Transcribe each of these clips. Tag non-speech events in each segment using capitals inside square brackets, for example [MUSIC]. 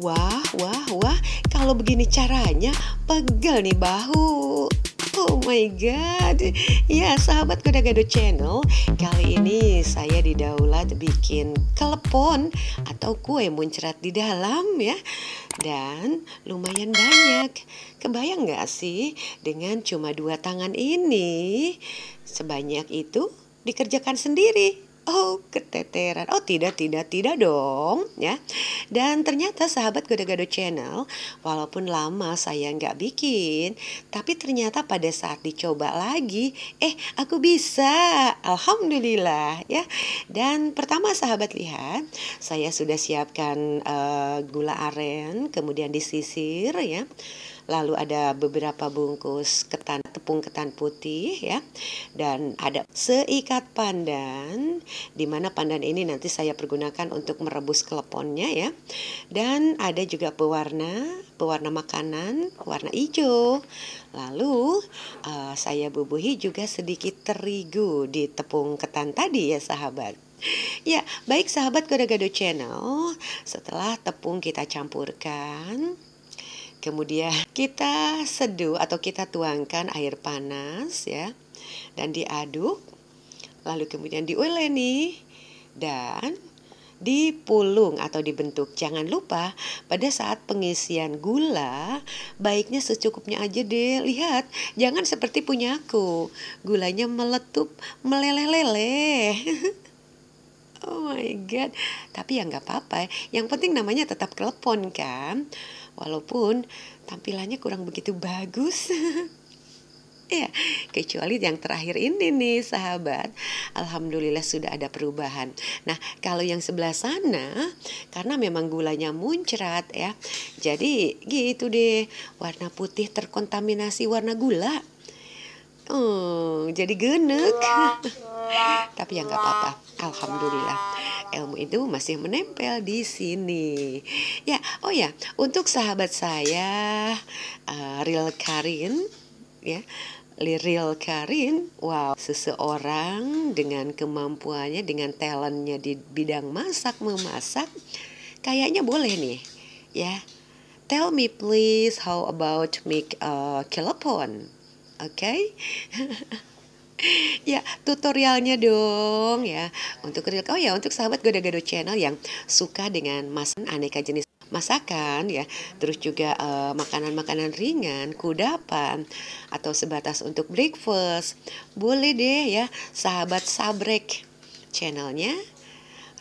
Wah, wah, wah, kalau begini caranya pegel nih bahu. Oh my god. Ya, sahabat Kuda Gado Channel, kali ini saya di Daulat bikin kelepon atau kue muncrat di dalam ya. Dan lumayan banyak. Kebayang nggak sih dengan cuma dua tangan ini sebanyak itu dikerjakan sendiri Oh, keteteran. Oh, tidak, tidak, tidak dong, ya. Dan ternyata sahabat Gado-Gado Channel, walaupun lama saya nggak bikin, tapi ternyata pada saat dicoba lagi, eh, aku bisa. Alhamdulillah, ya. Dan pertama sahabat lihat, saya sudah siapkan uh, gula aren, kemudian disisir, ya lalu ada beberapa bungkus ketan tepung ketan putih ya dan ada seikat pandan di mana pandan ini nanti saya pergunakan untuk merebus keleponnya ya dan ada juga pewarna pewarna makanan warna hijau lalu uh, saya bubuhi juga sedikit terigu di tepung ketan tadi ya sahabat Ya, baik sahabat Gado-Gado Channel, setelah tepung kita campurkan, Kemudian kita seduh atau kita tuangkan air panas ya dan diaduk. Lalu kemudian diuleni dan dipulung atau dibentuk. Jangan lupa pada saat pengisian gula baiknya secukupnya aja deh. Lihat, jangan seperti punyaku. Gulanya meletup, meleleh-leleh. [LAUGHS] oh my god. Tapi ya nggak apa-apa. Yang penting namanya tetap klepon kan walaupun tampilannya kurang begitu bagus. [LAUGHS] ya, kecuali yang terakhir ini nih sahabat. Alhamdulillah sudah ada perubahan. Nah, kalau yang sebelah sana karena memang gulanya muncrat ya. Jadi gitu deh, warna putih terkontaminasi warna gula. Oh, jadi genek. [LAUGHS] Tapi ya nggak apa-apa. Alhamdulillah ilmu itu masih menempel di sini. Ya, oh ya, untuk sahabat saya uh, eh, Real Karin ya. Liril Karin, wow, seseorang dengan kemampuannya, dengan talentnya di bidang masak memasak, kayaknya boleh nih, ya. Tell me please how about make a kilopon, Okay? [LAUGHS] [LAUGHS] ya tutorialnya dong ya untuk real oh ya untuk sahabat gado-gado channel yang suka dengan masakan aneka jenis masakan ya terus juga eh, makanan-makanan uh, ringan kudapan atau sebatas untuk breakfast boleh deh ya sahabat sabrek channelnya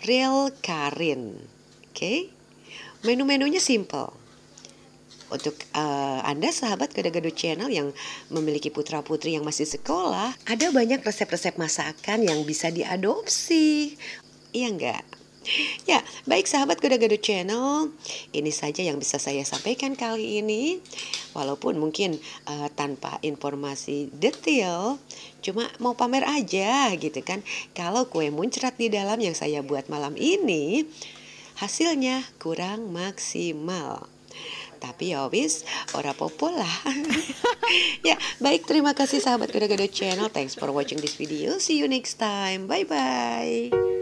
real Karin oke okay? menu-menunya simple untuk uh, Anda sahabat Gado-Gado Channel yang memiliki putra-putri yang masih sekolah, ada banyak resep-resep masakan yang bisa diadopsi. Iya enggak? Ya, baik sahabat Gado-Gado Channel, ini saja yang bisa saya sampaikan kali ini. Walaupun mungkin uh, tanpa informasi detail, cuma mau pamer aja gitu kan. Kalau kue muncrat di dalam yang saya buat malam ini, hasilnya kurang maksimal tapi ya wis ora popo lah [LAUGHS] ya baik terima kasih sahabat gado-gado channel thanks for watching this video see you next time bye bye